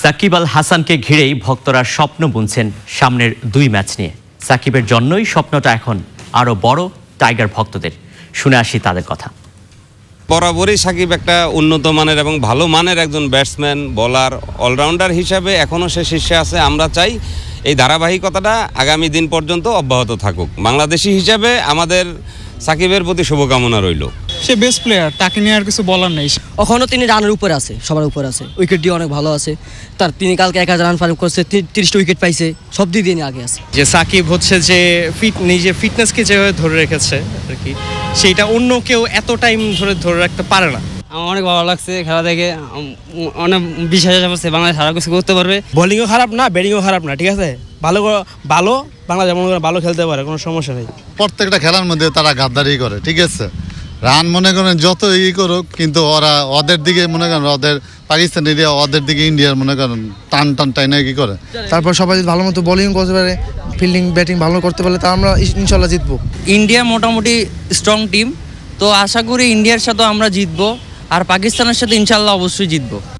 সাকিব আল হাসানকে ঘিরেই ভক্তরা স্বপ্ন বুনছেন সামনের দুই ম্যাচ নিয়ে সাকিবের জন্যই স্বপ্নটা এখন আরও বড় টাইগার ভক্তদের শুনে আসি তাদের কথা বরাবরই সাকিব একটা উন্নত মানের এবং ভালো মানের একজন ব্যাটসম্যান বলার অলরাউন্ডার হিসাবে এখনও সে শীর্ষে আছে আমরা চাই এই ধারাবাহিকতাটা আগামী দিন পর্যন্ত অব্যাহত থাকুক বাংলাদেশি হিসাবে আমাদের সাকিবের প্রতি শুভকামনা রইল সে বেস্ট প্লেয়ার তাকে নিয়ে আর কিছু বলার নেই এখনও তিনি রানের উপরে আছে সবার উপরে আছে উইকেট দিয়ে অনেক ভালো আছে তার তিনি কালকে এক হাজার রান ফার্ম করছে তিরিশটা উইকেট পাইছে সব দিক দিয়ে আগে আছে যে সাকিব হচ্ছে যে ফিট নিজের ফিটনেসকে যেভাবে ধরে রেখেছে আর কি সেইটা অন্য কেউ এত টাইম ধরে ধরে রাখতে পারে না আমার অনেক ভালো লাগছে খেলা দেখে অনেক বিশ্বাস আছে বাংলাদেশ সারা কিছু করতে পারবে বোলিংও খারাপ না ব্যাটিংও খারাপ না ঠিক আছে ভালো ভালো বাংলাদেশ মনে ভালো খেলতে পারে কোনো সমস্যা নেই প্রত্যেকটা খেলার মধ্যে তারা গাদ্দারি করে ঠিক আছে রান মনে করেন যত ই করুক কিন্তু ওরা ওদের দিকে মনে করেন ওদের পাকিস্তান এরিয়া ওদের দিকে ইন্ডিয়ার মনে করেন টান টান টাইনে কি করে তারপর সবাই যদি ভালো মতো বোলিং করতে পারে ফিল্ডিং ব্যাটিং ভালো করতে পারলে তা আমরা ইনশাল্লাহ জিতবো ইন্ডিয়া মোটামুটি স্ট্রং টিম তো আশা করি ইন্ডিয়ার সাথে আমরা জিতবো আর পাকিস্তানের সাথে ইনশাল্লাহ অবশ্যই জিতবো